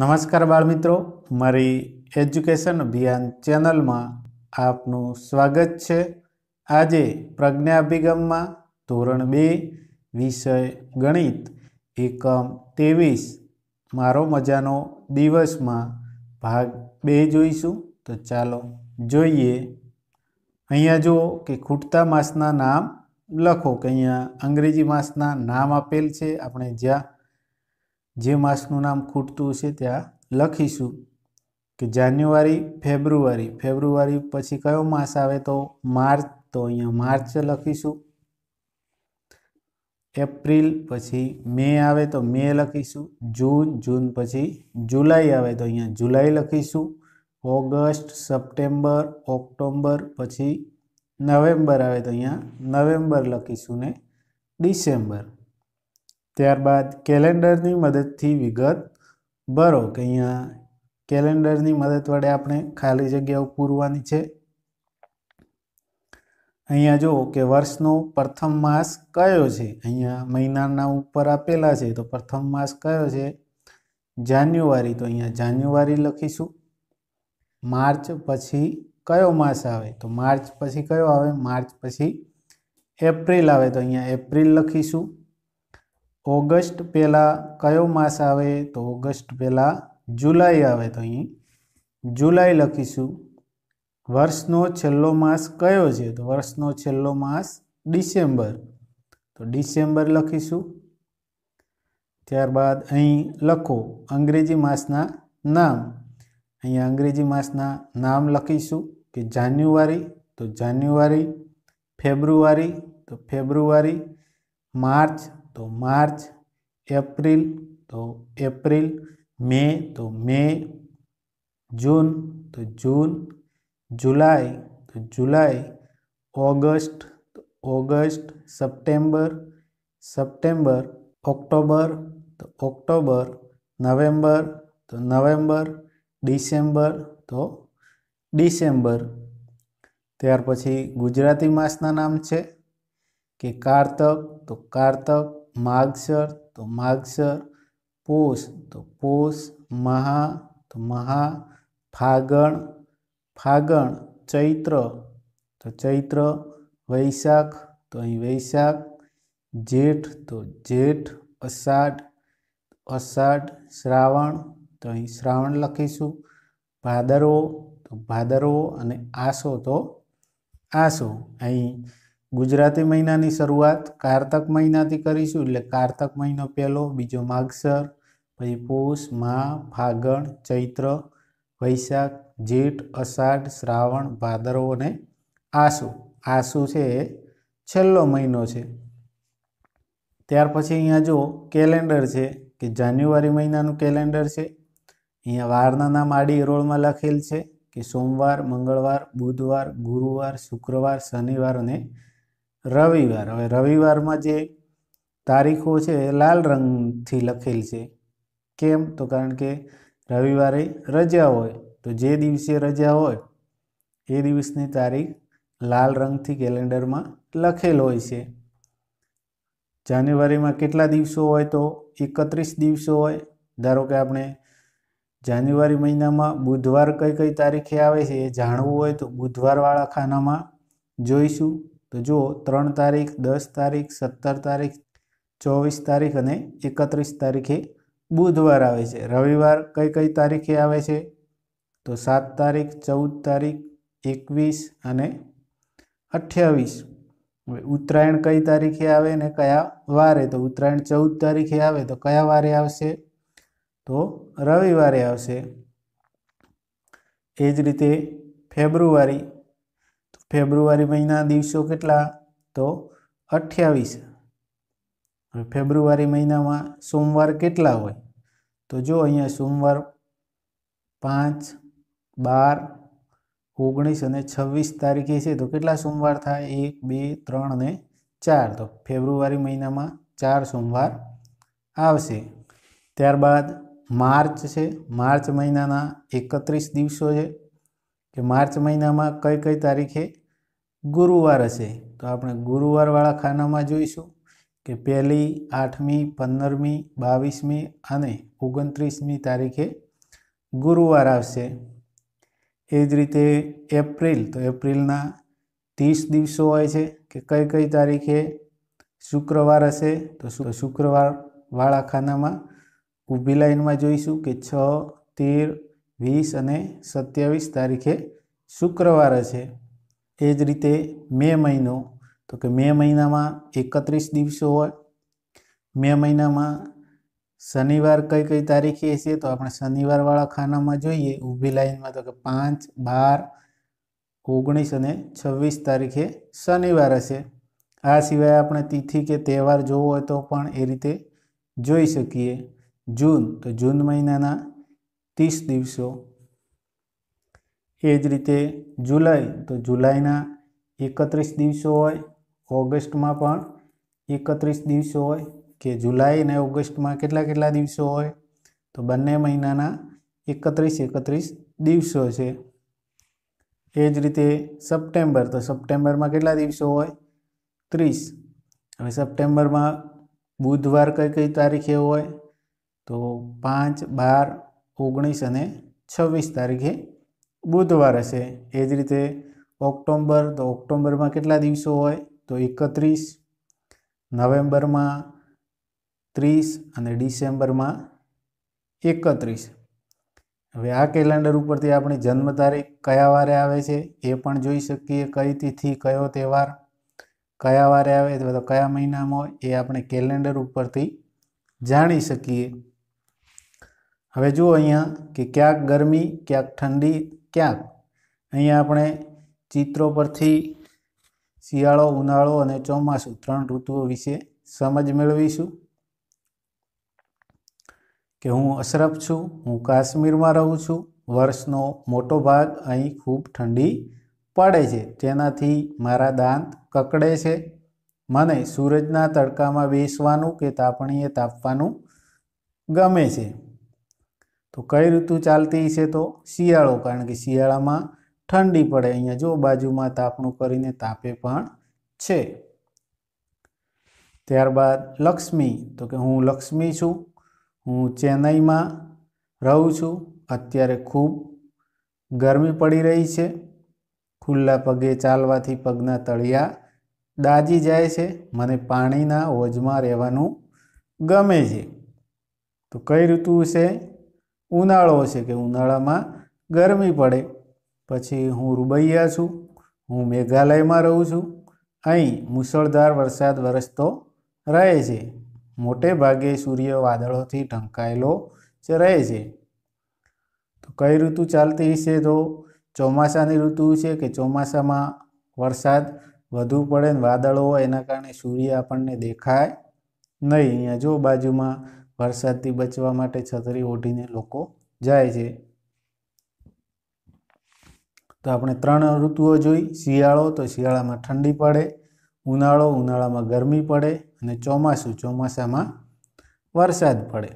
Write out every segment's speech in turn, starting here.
નમસ્કાર બાળમિત્રો મારી એજ્યુકેશન અભિયાન ચેનલમાં આપનું સ્વાગત છે આજે પ્રજ્ઞા અભિગમમાં ધોરણ બે વિષય ગણિત એકમ ત્રેવીસ મારો મજાનો દિવસમાં ભાગ બે જોઈશું તો ચાલો જોઈએ અહીંયા જુઓ કે ખૂટતા માસના નામ લખો કે અહીંયા અંગ્રેજી માસના નામ આપેલ છે આપણે જ્યાં જે માસનું નામ ખૂટતું હશે ત્યાં લખીશું કે જાન્યુઆરી ફેબ્રુઆરી ફેબ્રુઆરી પછી કયો માસ આવે તો માર્ચ તો અહીંયા માર્ચ લખીશું એપ્રિલ પછી મે આવે તો મે લખીશું જૂન જૂન પછી જુલાઈ આવે તો અહીંયા જુલાઈ લખીશું ઓગસ્ટ સપ્ટેમ્બર ઓક્ટોમ્બર પછી નવેમ્બર આવે તો અહીંયા નવેમ્બર લખીશું ને ડિસેમ્બર ત્યારબાદ કેલેન્ડરની મદદથી વિગત ભરો કે અહીંયા કેલેન્ડરની મદદ વડે આપણે ખાલી જગ્યાઓ પૂરવાની છે અહીંયા જો કે વર્ષનો પ્રથમ માસ કયો છે અહીંયા મહિનાના ઉપર આપેલા છે તો પ્રથમ માસ કયો છે જાન્યુઆરી તો અહીંયા જાન્યુઆરી લખીશું માર્ચ પછી કયો માસ આવે તો માર્ચ પછી કયો આવે માર્ચ પછી એપ્રિલ આવે તો અહીંયા એપ્રિલ લખીશું ઓગસ્ટ પહેલાં કયો માસ આવે તો ઓગસ્ટ પહેલાં જુલાઈ આવે તો અહીં જુલાઈ લખીશું વર્ષનો છેલ્લો માસ કયો છે તો વર્ષનો છેલ્લો માસ ડિસેમ્બર તો ડિસેમ્બર લખીશું ત્યારબાદ અહીં લખો અંગ્રેજી માસના નામ અહીંયા અંગ્રેજી માસના નામ લખીશું કે જાન્યુઆરી તો જાન્યુઆરી ફેબ્રુઆરી તો ફેબ્રુઆરી માર્ચ તો માર્ચ એપ્રિલ તો એપ્રિલ મે તો મે જૂન તો જૂન જુલાઈ તો જુલાઈ ઓગસ્ટ તો ઓગસ્ટ સપ્ટેમ્બર સપ્ટેમ્બર ઓક્ટોબર તો ઓક્ટોબર નવેમ્બર તો નવેમ્બર ડિસેમ્બર તો ડિસેમ્બર ત્યાર પછી ગુજરાતી માસના નામ છે કે કારતક તો કારતક માગસર તો માગસર પોષ તો પોષ મહા તો મહા ફાગણ ફાગણ ચૈત્ર તો ચૈત્ર વૈશાખ તો અહીં વૈશાખ જેઠ તો જેઠ અષાઢ અષાઢ શ્રાવણ તો અહીં શ્રાવણ લખીશું ભાદરવો તો ભાદરવો અને આસો તો આસો અહીં ગુજરાતી મહિનાની શરૂઆત કારતક મહિનાથી કરીશું એટલે કારતક મહિનો પહેલો બીજો માગસર પછી પૌષ મા ફાગણ ચૈત્ર વૈશાખ જેઠ અષાઢ શ્રાવણ ભાદરવો અને આસુ આસુ છે એ છેલ્લો મહિનો છે ત્યાર પછી અહીંયા જો કેલેન્ડર છે કે જાન્યુઆરી મહિનાનું કેલેન્ડર છે અહીંયા વારના નામ આડી રોળમાં લખેલ છે કે સોમવાર મંગળવાર બુધવાર ગુરુવાર શુક્રવાર શનિવાર અને રવિવાર હવે રવિવારમાં જે તારીખો છે એ લાલ રંગથી લખેલ છે કેમ તો કારણ કે રવિવારે રજા હોય તો જે દિવસે રજા હોય એ દિવસની તારીખ લાલ રંગથી કેલેન્ડરમાં લખેલ હોય છે જાન્યુઆરીમાં કેટલા દિવસો હોય તો એકત્રીસ દિવસો હોય ધારો કે આપણે જાન્યુઆરી મહિનામાં બુધવાર કઈ કઈ તારીખે આવે છે એ જાણવું હોય તો બુધવારવાળા ખાનામાં જોઈશું તો જુઓ ત્રણ તારીખ દસ તારીખ સત્તર તારીખ ચોવીસ તારીખ અને એકત્રીસ તારીખે બુધવાર આવે છે રવિવાર કઈ કઈ તારીખે આવે છે તો સાત તારીખ ચૌદ તારીખ એકવીસ અને અઠ્યાવીસ હવે ઉત્તરાયણ કઈ તારીખે આવે ને કયા વારે તો ઉત્તરાયણ ચૌદ તારીખે આવે તો કયા વારે આવશે તો રવિવારે આવશે એ જ રીતે ફેબ્રુઆરી ફેબ્રુઆરી મહિના દિવસો કેટલા તો અઠ્યાવીસ ફેબ્રુઆરી મહિનામાં સોમવાર કેટલા હોય તો જો અહીંયા સોમવાર પાંચ બાર ઓગણીસ અને છવ્વીસ તારીખે છે તો કેટલા સોમવાર થાય એક બે ત્રણ અને ચાર તો ફેબ્રુઆરી મહિનામાં ચાર સોમવાર આવશે ત્યારબાદ માર્ચ છે માર્ચ મહિનાના એકત્રીસ દિવસો છે કે માર્ચ મહિનામાં કઈ કઈ તારીખે ગુરુવાર હશે તો આપણે ગુરુવારવાળા ખાનામાં જોઈશું કે પહેલી આઠમી પંદરમી બાવીસમી અને ઓગણત્રીસમી તારીખે ગુરુવાર આવશે એ જ રીતે એપ્રિલ તો એપ્રિલના ત્રીસ દિવસો હોય છે કે કઈ કઈ તારીખે શુક્રવાર હશે તો શુક્રવાર વાળા ખાનામાં ઊભી લાઈનમાં જોઈશું કે છ તેર વીસ અને સત્યાવીસ તારીખે શુક્રવાર છે એ જ રીતે મે મહિનો તો કે મે મહિનામાં એકત્રીસ દિવસો હોય મે મહિનામાં શનિવાર કઈ કઈ તારીખે છે તો આપણે શનિવારવાળા ખાનામાં જોઈએ ઊભી લાઈનમાં તો કે પાંચ બાર ઓગણીસ અને છવ્વીસ તારીખે શનિવાર હશે આ સિવાય આપણે તિથિ કે તહેવાર જોવો હોય તો પણ એ રીતે જોઈ શકીએ જૂન તો જૂન મહિનાના ત્રીસ દિવસો એ જ રીતે જુલાઈ તો જુલાઈના એકત્રીસ દિવસો હોય ઓગસ્ટમાં પણ એકત્રીસ દિવસો હોય કે જુલાઈ અને ઓગસ્ટમાં કેટલા કેટલા દિવસો હોય તો બંને મહિનાના એકત્રીસ એકત્રીસ દિવસો છે એ જ રીતે સપ્ટેમ્બર તો સપ્ટેમ્બરમાં કેટલા દિવસો હોય ત્રીસ હવે સપ્ટેમ્બરમાં બુધવાર કઈ કઈ તારીખે હોય તો પાંચ બાર ઓગણીસ અને છવ્વીસ તારીખે બુધવાર હશે એ જ રીતે ઓક્ટોમ્બર તો ઓક્ટોમ્બરમાં કેટલા દિવસો હોય તો એકત્રીસ નવેમ્બરમાં ત્રીસ અને ડિસેમ્બરમાં એકત્રીસ હવે આ કેલેન્ડર ઉપરથી આપણી જન્મ તારીખ કયા વારે આવે છે એ પણ જોઈ શકીએ કઈ તિથિ કયો તહેવાર કયા વારે આવે અથવા તો કયા મહિનામાં હોય એ આપણે કેલેન્ડર ઉપરથી જાણી શકીએ હવે જુઓ અહીંયા કે ક્યાંક ગરમી ક્યાંક ઠંડી ક્યાંક અહીંયા આપણે ચિત્રો પરથી શિયાળો ઉનાળો અને ચોમાસું ત્રણ ઋતુઓ વિશે સમજ મેળવીશું કે હું અશરફ છું હું કાશ્મીરમાં રહું છું વર્ષનો મોટો ભાગ અહીં ખૂબ ઠંડી પડે છે તેનાથી મારા દાંત કકડે છે મને સૂરજના તડકામાં બેસવાનું કે તાપણીએ તાપવાનું ગમે છે તો કઈ ઋતુ ચાલતી છે તો શિયાળો કારણ કે શિયાળામાં ઠંડી પડે અહીંયા જો બાજુમાં તાપણું કરીને તાપે પણ છે ત્યારબાદ લક્ષ્મી તો કે હું લક્ષ્મી છું હું ચેન્નઈમાં રહું છું અત્યારે ખૂબ ગરમી પડી રહી છે ખુલ્લા પગે ચાલવાથી પગના તળિયા દાજી જાય છે મને પાણીના ઓજમાં રહેવાનું ગમે છે તો કઈ ઋતુ છે ઉનાળો છે કે ઉનાળામાં ગરમી પડે પછી હું રૂબૈયા છું હું મેઘાલયમાં રહું છું અહીં મુસળધાર વરસાદ વરસતો રહે છે મોટે ભાગે સૂર્ય વાદળોથી ઢંકાયેલો જ રહે છે તો કઈ ઋતુ ચાલતી હશે તો ચોમાસાની ઋતુ છે કે ચોમાસામાં વરસાદ વધુ પડે ને વાદળો એના કારણે સૂર્ય આપણને દેખાય નહીં અહીંયા જો બાજુમાં વરસાદથી બચવા માટે છત્રી ઓઢીને લોકો જાય છે તો આપણે ત્રણ ઋતુઓ જોઈ શિયાળો તો શિયાળામાં ઠંડી પડે ઉનાળો ઉનાળામાં ગરમી પડે અને ચોમાસું ચોમાસામાં વરસાદ પડે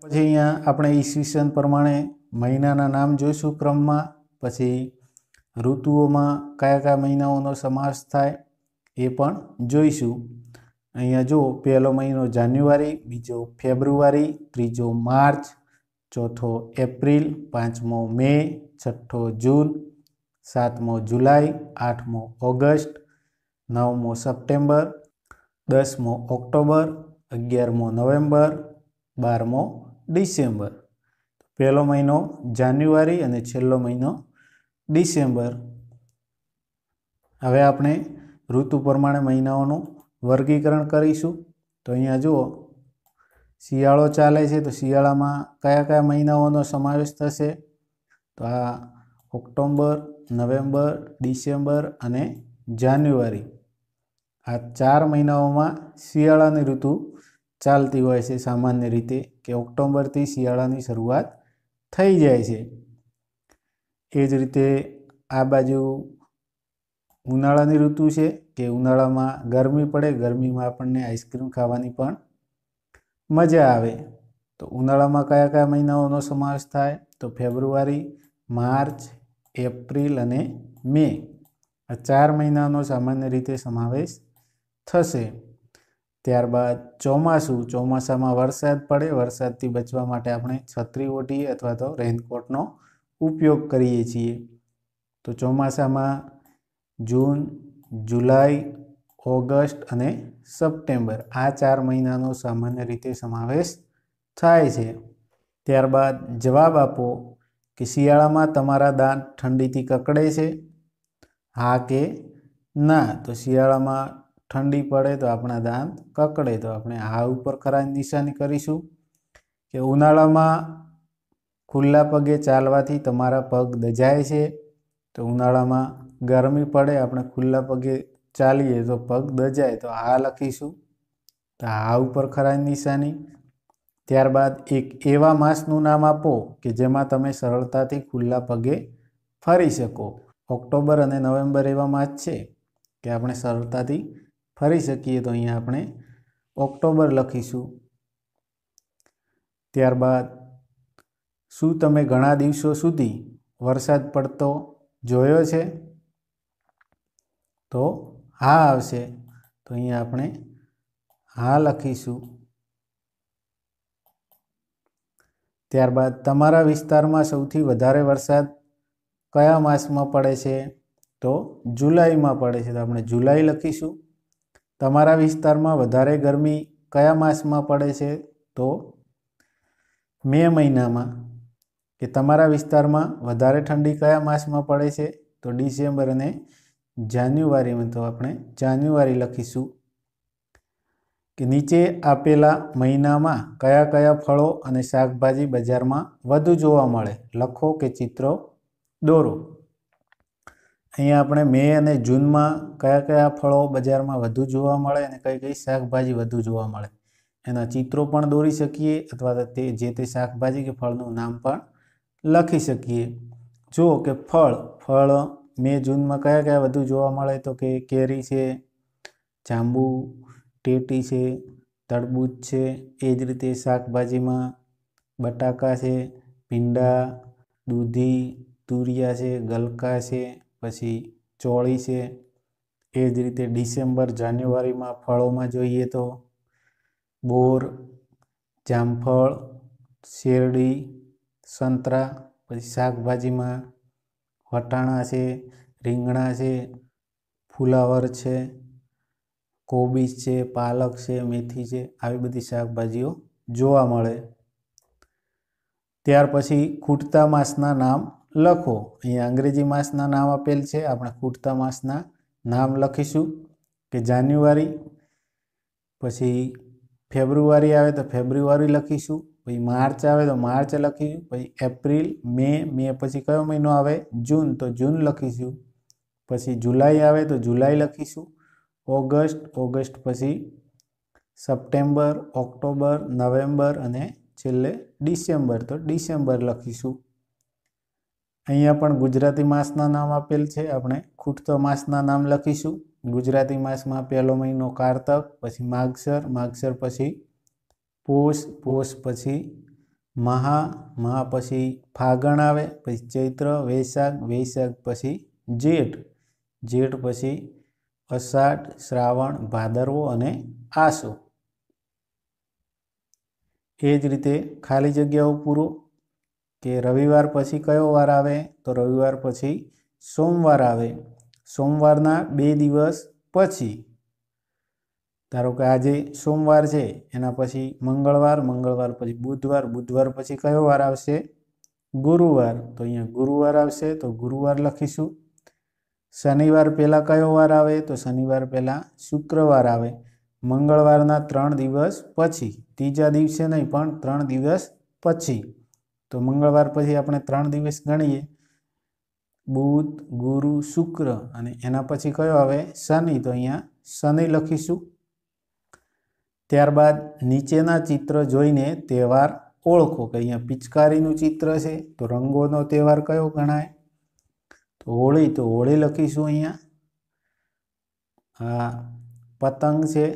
પછી અહીંયા આપણે ઈસવીસન પ્રમાણે મહિનાના નામ જોઈશું ક્રમમાં પછી ઋતુઓમાં કયા કયા મહિનાઓનો સમાવેશ થાય એ પણ જોઈશું અહીંયા જો પહેલો મહિનો જાન્યુઆરી બીજો ફેબ્રુઆરી ત્રીજો માર્ચ ચોથો એપ્રિલ પાંચમો મે છઠ્ઠો જૂન સાતમો જુલાઈ આઠમો ઓગસ્ટ નવમો સપ્ટેમ્બર દસમો ઓક્ટોબર અગિયારમો નવેમ્બર બારમો ડિસેમ્બર પહેલો મહિનો જાન્યુઆરી અને છેલ્લો મહિનો ડિસેમ્બર હવે આપણે ઋતુ પ્રમાણે મહિનાઓનું વર્ગીકરણ કરીશું તો અહીંયા જુઓ શિયાળો ચાલે છે તો શિયાળામાં કયા કયા મહિનાઓનો સમાવેશ થશે તો આ ઓક્ટોમ્બર નવેમ્બર ડિસેમ્બર અને જાન્યુઆરી આ ચાર મહિનાઓમાં શિયાળાની ઋતુ ચાલતી હોય છે સામાન્ય રીતે કે ઓક્ટોમ્બરથી શિયાળાની શરૂઆત થઈ જાય છે એ જ રીતે આ બાજુ ઉનાળાની ઋતુ છે કે ઉનાળામાં ગરમી પડે ગરમીમાં આપણને આઈસ્ક્રીમ ખાવાની પણ મજા આવે તો ઉનાળામાં કયા કયા મહિનાઓનો સમાવેશ થાય તો ફેબ્રુઆરી માર્ચ એપ્રિલ અને મે આ ચાર મહિનાનો સામાન્ય રીતે સમાવેશ થશે ત્યારબાદ ચોમાસું ચોમાસામાં વરસાદ પડે વરસાદથી બચવા માટે આપણે છત્રી ઓઢીએ અથવા તો રેનકોટનો ઉપયોગ કરીએ છીએ તો ચોમાસામાં જૂન જુલાઈ ઓગસ્ટ અને સપ્ટેમ્બર આ ચાર મહિનાનો સામાન્ય રીતે સમાવેશ થાય છે ત્યારબાદ જવાબ આપો કે શિયાળામાં તમારા દાંત ઠંડીથી કકડે છે હા કે ના તો શિયાળામાં ઠંડી પડે તો આપણા દાંત કકડે તો આપણે હા ઉપર ખરા નિશાની કરીશું કે ઉનાળામાં ખુલ્લા પગે ચાલવાથી તમારા પગ દજાય છે તો ઉનાળામાં ગરમી પડે આપણે ખુલ્લા પગે ચાલીએ તો પગ દજાય તો આ લખીશું તો આ ઉપર ખરા નિશાની ત્યારબાદ એક એવા માસનું નામ આપો કે જેમાં તમે સરળતાથી ખુલ્લા પગે ફરી શકો ઓક્ટોબર અને નવેમ્બર એવા માસ છે કે આપણે સરળતાથી ફરી શકીએ તો અહીંયા આપણે ઓક્ટોબર લખીશું ત્યારબાદ શું તમે ઘણા દિવસો સુધી વરસાદ પડતો જોયો છે તો હા આવશે તો અહીંયા આપણે હા લખીશું ત્યારબાદ તમારા વિસ્તારમાં સૌથી વધારે વરસાદ કયા માસમાં પડે છે તો જુલાઈમાં પડે છે તો આપણે જુલાઈ લખીશું તમારા વિસ્તારમાં વધારે ગરમી કયા માસમાં પડે છે તો મે મહિનામાં કે તમારા વિસ્તારમાં વધારે ઠંડી કયા માસમાં પડે છે તો ડિસેમ્બર અને જાન્યુઆરીમાં તો આપણે જાન્યુઆરી લખીશું કે નીચે આપેલા મહિનામાં કયા કયા ફળો અને શાકભાજી બજારમાં વધુ જોવા મળે લખો કે ચિત્રો દોરો અહીંયા આપણે મે અને જૂનમાં કયા કયા ફળો બજારમાં વધુ જોવા મળે અને કઈ કઈ શાકભાજી વધુ જોવા મળે એના ચિત્રો પણ દોરી શકીએ અથવા તે જે તે શાકભાજી કે ફળનું નામ પણ લખી શકીએ જો કે ફળ ફળ મે જૂનમાં કયા કયા વધુ જોવા મળે તો કે કેરી છે જાંબુ ટેટી છે તરબૂચ છે એ જ રીતે શાકભાજીમાં બટાકા છે ભીંડા દૂધી તુરિયા છે ગલકા છે પછી ચોળી છે એ જ રીતે ડિસેમ્બર જાન્યુઆરીમાં ફળોમાં જોઈએ તો બોર જામફળ શેરડી સંતરા પછી શાકભાજીમાં વટાણા છે રીંગણા છે ફુલાવર છે કોબીજ છે પાલક છે મેથી છે આવી બધી શાકભાજીઓ જોવા મળે ત્યાર પછી ખૂટતા માસના નામ લખો અહીંયા અંગ્રેજી માસના નામ આપેલ છે આપણે ખૂટતા માસના નામ લખીશું કે જાન્યુઆરી પછી ફેબ્રુઆરી આવે તો ફેબ્રુઆરી લખીશું પછી માર્ચ આવે તો માર્ચ લખીશું પછી એપ્રિલ મે મે પછી કયો મહિનો આવે જૂન તો જૂન લખીશું પછી જુલાઈ આવે તો જુલાઈ લખીશું ઓગસ્ટ ઓગસ્ટ પછી સપ્ટેમ્બર ઓક્ટોબર નવેમ્બર અને છેલ્લે ડિસેમ્બર તો ડિસેમ્બર લખીશું અહીંયા પણ ગુજરાતી માસના નામ આપેલ છે આપણે ખૂટતો માસના નામ લખીશું ગુજરાતી માસમાં પહેલો મહિનો કારતક પછી માગસર માગસર પછી પોષ પોષ પછી મહા મહા પછી ફાગણ આવે પછી ચૈત્ર વૈશાખ વૈશાખ પછી જેઠ જેઠ પછી અષાઢ શ્રાવણ ભાદરવો અને આસો એ જ રીતે ખાલી જગ્યાઓ પૂરો કે રવિવાર પછી કયો વાર આવે તો રવિવાર પછી સોમવાર આવે સોમવારના બે દિવસ પછી ધારો કે આજે સોમવાર છે એના પછી મંગળવાર મંગળવાર પછી બુધવાર બુધવાર પછી કયો વાર આવશે ગુરુવાર તો અહીંયા ગુરુવાર આવશે તો ગુરુવાર લખીશું શનિવાર પહેલાં કયો વાર આવે તો શનિવાર પહેલાં શુક્રવાર આવે મંગળવારના ત્રણ દિવસ પછી ત્રીજા દિવસે નહીં પણ ત્રણ દિવસ પછી તો મંગળવાર પછી આપણે ત્રણ દિવસ ગણીએ બુધ ગુરુ શુક્ર અને એના પછી કયો આવે શનિ તો અહીંયા શનિ લખીશું ત્યારબાદ નીચેના ચિત્ર જોઈને તહેવાર ઓળખો કે અહીંયા પિચકારીનું ચિત્ર છે તો રંગોનો તહેવાર કયો ગણાય તો હોળી તો હોળી લખીશું અહીંયા આ પતંગ છે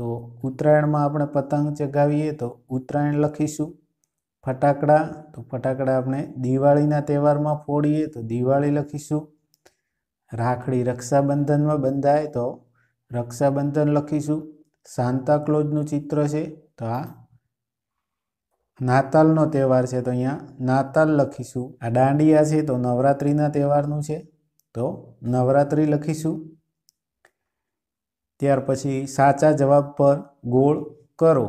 તો ઉત્તરાયણમાં આપણે પતંગ ચગાવીએ તો ઉત્તરાયણ લખીશું ફટાકડા તો ફટાકડા આપણે દિવાળીના તહેવારમાં ફોડીએ તો દિવાળી લખીશું રાખડી રક્ષાબંધનમાં બંધાય તો રક્ષાબંધન લખીશું સાંતાક્લોઝનું ચિત્ર છે તો આ નાતાલનો તહેવાર છે તો અહીંયા નાતાલ લખીશું આ દાંડિયા છે તો નવરાત્રિના તહેવારનું છે તો નવરાત્રિ લખીશું ત્યાર પછી સાચા જવાબ પર ગોળ કરો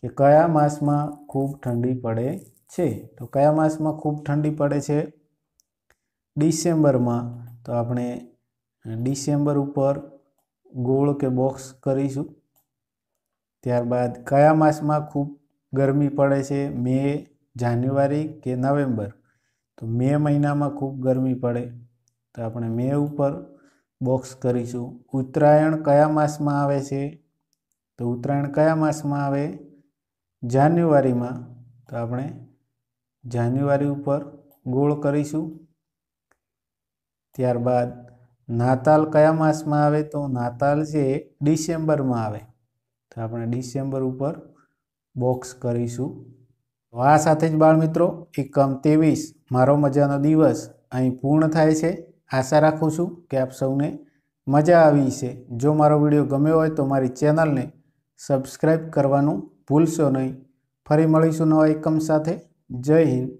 કે કયા માસમાં ખૂબ ઠંડી પડે છે તો કયા માસમાં ખૂબ ઠંડી પડે છે ડિસેમ્બરમાં તો આપણે ડિસેમ્બર ઉપર ગોળ કે બોક્સ કરીશું ત્યારબાદ કયા માસમાં ખૂબ ગરમી પડે છે મે જાન્યુઆરી કે નવેમ્બર તો મે મહિનામાં ખૂબ ગરમી પડે તો આપણે મે ઉપર બોક્સ કરીશું ઉત્તરાયણ કયા માસમાં આવે છે તો ઉત્તરાયણ કયા માસમાં આવે જાન્યુઆરીમાં તો આપણે જાન્યુઆરી ઉપર ગોળ કરીશું ત્યારબાદ નાતાલ કયા માસમાં આવે તો નાતાલ છે ડિસેમ્બરમાં આવે તો આપણે ડિસેમ્બર ઉપર બોક્સ કરીશું તો આ સાથે જ બાળમિત્રો એકમ ત્રેવીસ મારો મજાનો દિવસ અહીં પૂર્ણ થાય છે આશા રાખું છું કે આપ સૌને મજા આવી છે જો મારો વિડીયો ગમ્યો હોય તો મારી ચેનલને સબસ્ક્રાઈબ કરવાનું ભૂલશો નહીં ફરી મળીશું નવા એકમ સાથે જય હિન્દ